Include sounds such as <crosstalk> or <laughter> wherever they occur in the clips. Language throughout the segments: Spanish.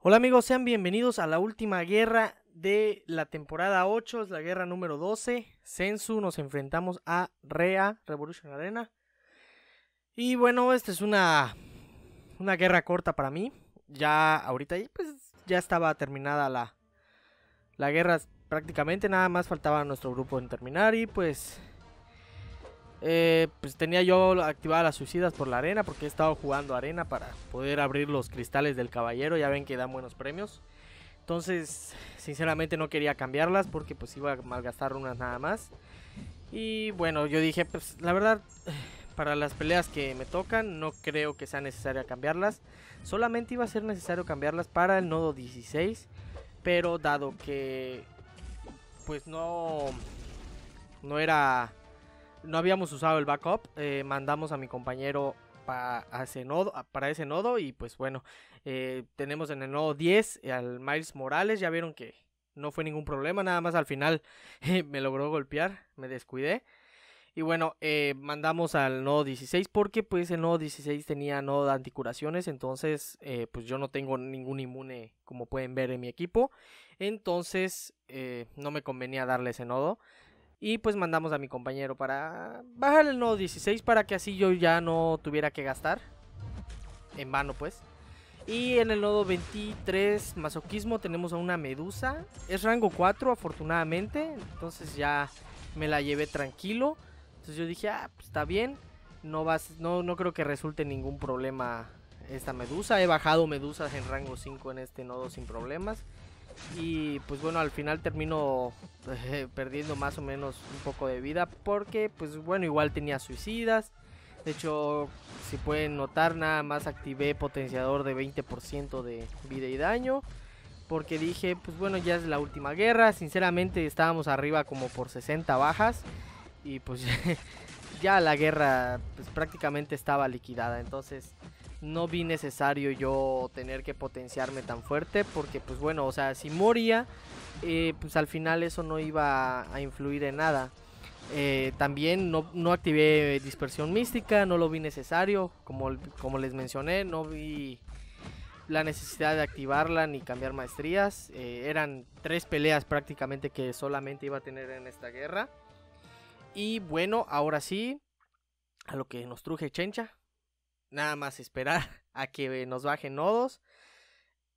Hola amigos, sean bienvenidos a la última guerra de la temporada 8, es la guerra número 12. Sensu, nos enfrentamos a Rea, Revolution Arena. Y bueno, esta es una, una guerra corta para mí. Ya ahorita pues, ya estaba terminada la, la guerra prácticamente, nada más faltaba nuestro grupo en terminar y pues eh, pues tenía yo activadas las suicidas por la arena, porque he estado jugando arena para poder abrir los cristales del caballero, ya ven que dan buenos premios. Entonces, sinceramente no quería cambiarlas porque pues iba a malgastar unas nada más. Y bueno, yo dije, pues la verdad, <sighs> para las peleas que me tocan, no creo que sea necesario cambiarlas. Solamente iba a ser necesario cambiarlas para el nodo 16, pero dado que pues no no era no habíamos usado el backup, eh, mandamos a mi compañero para ese nodo y pues bueno, eh, tenemos en el nodo 10 eh, al Miles Morales, ya vieron que no fue ningún problema, nada más al final <laughs> me logró golpear, me descuidé. Y bueno, mandamos al nodo 16 porque pues el nodo 16 tenía nodo de anticuraciones, entonces pues yo no tengo ningún inmune como pueden ver en mi equipo, entonces no me convenía darle ese nodo. Y pues mandamos a mi compañero para bajar el nodo 16 para que así yo ya no tuviera que gastar. En vano pues. Y en el nodo 23, masoquismo, tenemos a una medusa. Es rango 4 afortunadamente. Entonces ya me la llevé tranquilo. Entonces yo dije, ah, pues está bien. No, vas, no, no creo que resulte ningún problema esta medusa. He bajado medusas en rango 5 en este nodo sin problemas. Y pues bueno, al final termino eh, perdiendo más o menos un poco de vida porque pues bueno, igual tenía suicidas. De hecho, si pueden notar, nada más activé potenciador de 20% de vida y daño. Porque dije, pues bueno, ya es la última guerra. Sinceramente estábamos arriba como por 60 bajas. Y pues <laughs> ya la guerra pues, prácticamente estaba liquidada. Entonces no vi necesario yo tener que potenciarme tan fuerte porque pues bueno, o sea, si moría, eh, pues al final eso no iba a influir en nada. Eh, también no, activé dispersión mística, no lo vi necesario, como, como les mencioné, no vi la necesidad de activarla ni cambiar maestrías. Eh, eran tres peleas prácticamente que solamente iba a tener en esta guerra. Y bueno, ahora sí, a lo que nos truje Chencha nada más esperar <laughs> a que nos bajen nodos.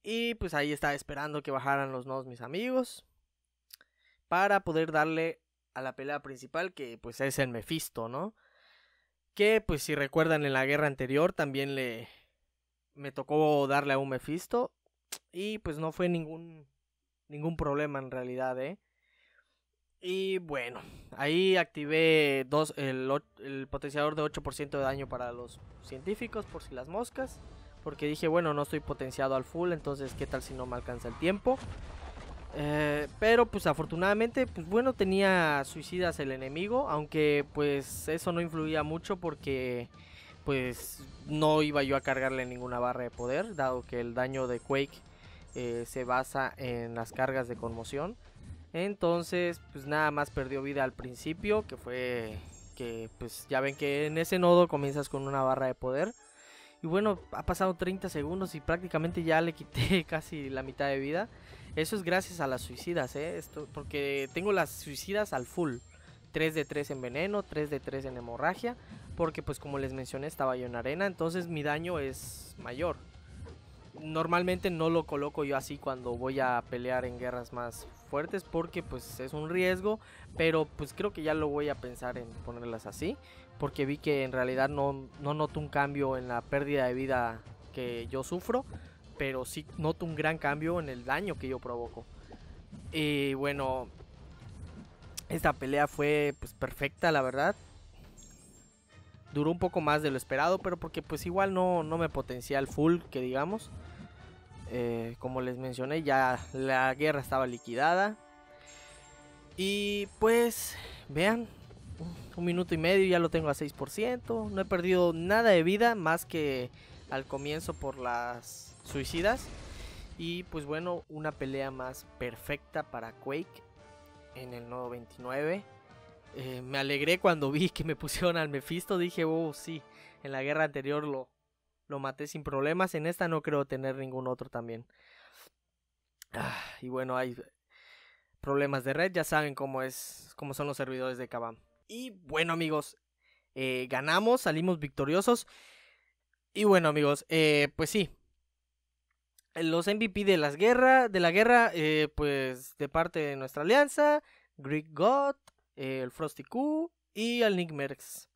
Y pues ahí estaba esperando que bajaran los nodos mis amigos. Para poder darle a la pelea principal que pues es el Mephisto, ¿no? Que pues si recuerdan en la guerra anterior también le... Me tocó darle a un Mephisto. Y pues no fue ningún... Ningún problema en realidad, ¿eh? Y bueno, ahí activé dos, el, potenciador de 8% de daño para los científicos por si las moscas. Porque dije, bueno, no estoy potenciado al full, entonces qué tal si no me alcanza el tiempo. Eh, pero pues afortunadamente, pues bueno, tenía suicidas el enemigo, aunque pues eso no influía mucho porque pues no iba yo a cargarle ninguna barra de poder, dado que el daño de Quake eh, se basa en las cargas de conmoción. Entonces, pues nada más perdió vida al principio, que fue que pues ya ven que en ese nodo comienzas con una barra de poder. Y bueno, ha pasado 30 segundos y prácticamente ya le quité <laughs> casi la mitad de vida. Eso es gracias a las suicidas, ¿eh? Esto, porque tengo las suicidas al full. 3 de 3 en veneno, 3 de 3 en hemorragia. Porque pues como les mencioné estaba yo en arena, entonces mi daño es mayor normalmente no lo coloco yo así cuando voy a pelear en guerras más fuertes porque pues es un riesgo, pero pues creo que ya lo voy a pensar en ponerlas así porque vi que en realidad no, noto un cambio en la pérdida de vida que yo sufro, pero sí noto un gran cambio en el daño que yo provoco. Y bueno, esta pelea fue pues perfecta la verdad. Duró un poco más de lo esperado, pero porque pues igual no, no me potencié al full, que digamos. Eh, como les mencioné, ya la guerra estaba liquidada. Y pues, vean, un minuto y medio ya lo tengo a 6%. No he perdido nada de vida más que al comienzo por las suicidas. Y pues bueno, una pelea más perfecta para Quake en el nodo 29. Eh, me alegré cuando vi que me pusieron al Mephisto. Dije, oh, sí, en la guerra anterior lo, lo maté sin problemas. En esta no creo tener ningún otro también. Ah, y bueno, hay problemas de red. Ya saben cómo es. cómo son los servidores de Kabam. Y bueno, amigos. Eh, ganamos, salimos victoriosos. Y bueno, amigos, eh, pues sí. Los MVP de las guerras. De la guerra. Eh, pues. De parte de nuestra alianza. Greek God. el Frosty Q. Y el Nick Merckx.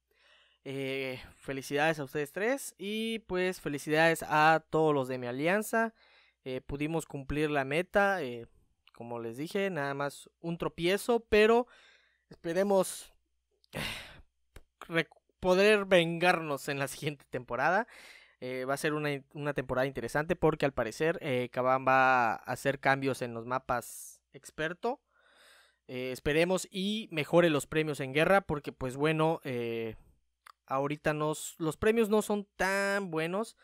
Eh, felicidades a ustedes tres y pues felicidades a todos los de mi alianza. Eh, pudimos cumplir la meta, eh, como les dije, nada más un tropiezo, pero esperemos <sighs> poder vengarnos en la siguiente temporada. va a ser una, temporada interesante porque al parecer eh, va a hacer cambios en los mapas experto. esperemos y mejore los premios en guerra porque pues bueno, ahorita no, los premios no son tan buenos.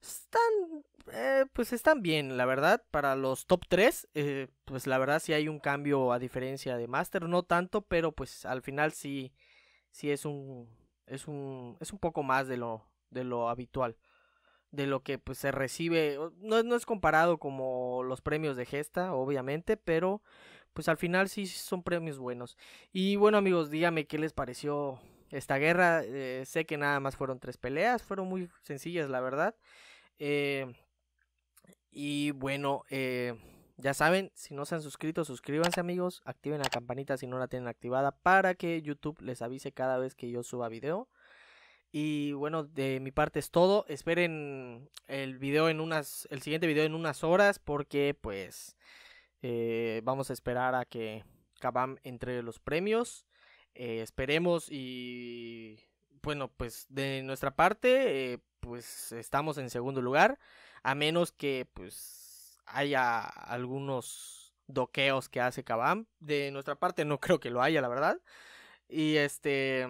Están, eh, pues están bien, la verdad. Para los top 3, eh, pues la verdad sí hay un cambio a diferencia de Master. No tanto, pero pues al final sí, sí es un, es un, es un poco más de lo, de lo habitual. De lo que pues se recibe. No, no es comparado como los premios de Gesta, obviamente, pero pues al final sí son premios buenos. Y bueno amigos, díganme qué les pareció esta guerra, eh, sé que nada más fueron tres peleas, fueron muy sencillas, la verdad. Eh, y bueno, eh, ya saben, si no se han suscrito, suscríbanse amigos, activen la campanita si no la tienen activada para que YouTube les avise cada vez que yo suba video. Y bueno, de mi parte es todo. Esperen el en unas. el siguiente video en unas horas. Porque pues. vamos a esperar a que Kabam entre los premios. Eh, esperemos y bueno, pues de nuestra parte, eh, pues estamos en segundo lugar, a menos que pues haya algunos doqueos que hace Kabam. De nuestra parte no creo que lo haya, la verdad. Y este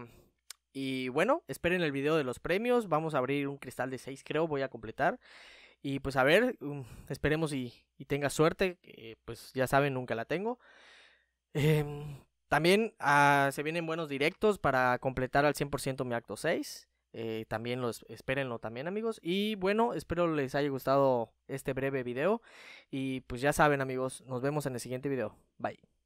y bueno, esperen el video de los premios, vamos a abrir un cristal de 6 creo, voy a completar. Y pues a ver, um, esperemos y, tenga suerte, pues ya saben, nunca la tengo. Em, también ah, se vienen buenos directos para completar al 100% mi acto 6. Eh, también los espérenlo también amigos y bueno espero les haya gustado este breve video y pues ya saben amigos nos vemos en el siguiente video bye